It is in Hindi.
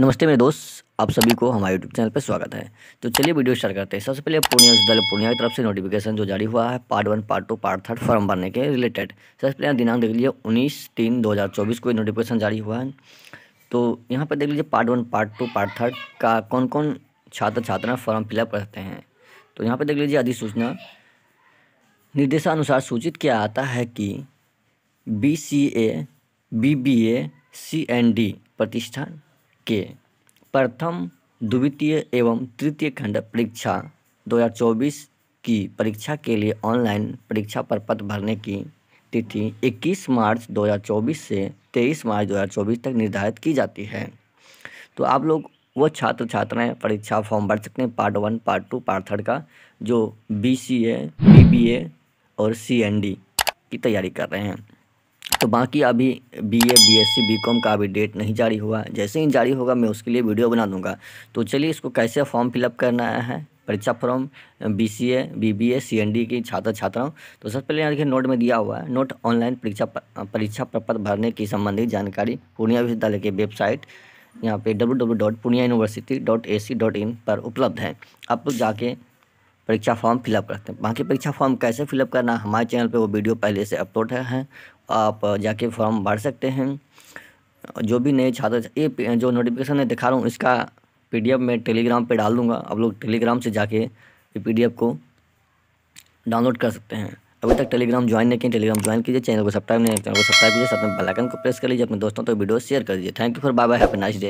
नमस्ते मेरे दोस्त आप सभी को हमारे यूट्यूब चैनल पर स्वागत है तो चलिए वीडियो स्टार्ट करते हैं सबसे पहले पूर्णिया विश्वविद्यालय पूर्णिया की तरफ से नोटिफिकेशन जो जारी हुआ है part one part two part third form भरने के रिलेटेड सबसे पहले दिनांक देख लीजिए उन्नीस तीन दो हज़ार चौबीस को नोटिफिकेशन जारी हुआ है तो यहाँ पर देख लीजिए part one part two part third का कौन कौन छात्र छात्रा फॉर्म फिलअप करते हैं तो यहाँ पर देख लीजिए अधिसूचना निर्देशानुसार सूचित किया जाता है कि B C A B B A C N D प्रतिष्ठान के प्रथम द्वितीय एवं तृतीय खंड परीक्षा 2024 की परीक्षा के लिए ऑनलाइन परीक्षा प्रपत्र भरने की तिथि 21 मार्च 2024 से 23 मार्च 2024 तक निर्धारित की जाती है तो आप लोग वो छात्र छात्राएं परीक्षा फॉर्म भर सकते हैं part one part two part third का जो बी सी ए बी ए और सी एन डी की तैयारी कर रहे हैं तो बाकी अभी B A B S C B com का अभी डेट नहीं जारी हुआ जैसे ही जारी होगा मैं उसके लिए वीडियो बना दूंगा तो चलिए इसको कैसे फॉर्म फिलअप करना है परीक्षा form B C A B B A C N D की छात्र छात्राओं तो सबसे पहले यहाँ देखिए नोट में दिया हुआ है नोट ऑनलाइन परीक्षा परीक्षा प्रपत्र भरने की संबंधित जानकारी पूर्णिया विश्वविद्यालय की वेबसाइट यहाँ पे W W dot Purnea university dot A C dot in पर उपलब्ध है आप लोग जाके परीक्षा फॉर्म फिलअप करते हैं बाकी परीक्षा फॉर्म कैसे फिलअप करना हमारे चैनल पर वो वीडियो पहले से अपलोड है आप जाके फॉर्म भर सकते हैं जो भी नए छात्र ये जो नोटिफिकेशन है दिखा रहा हूँ इसका पीडीएफ मैं टेलीग्राम पे डाल दूँगा आप लोग टेलीग्राम से जाके ये पीडीएफ को डाउनलोड कर सकते हैं अभी तक टेलीग्राम ज्वाइन नहीं किया टेलीग्राम ज्वाइन कीजिए चैनल को सब्सक्राइब नहीं चैनल को सब्सक्राइब कीजिए साथ में बेल आइकन को प्रेस कर लीजिए अपने दोस्तों तो वीडियो शेयर कर दीजिए thank you for bye bye happy nice day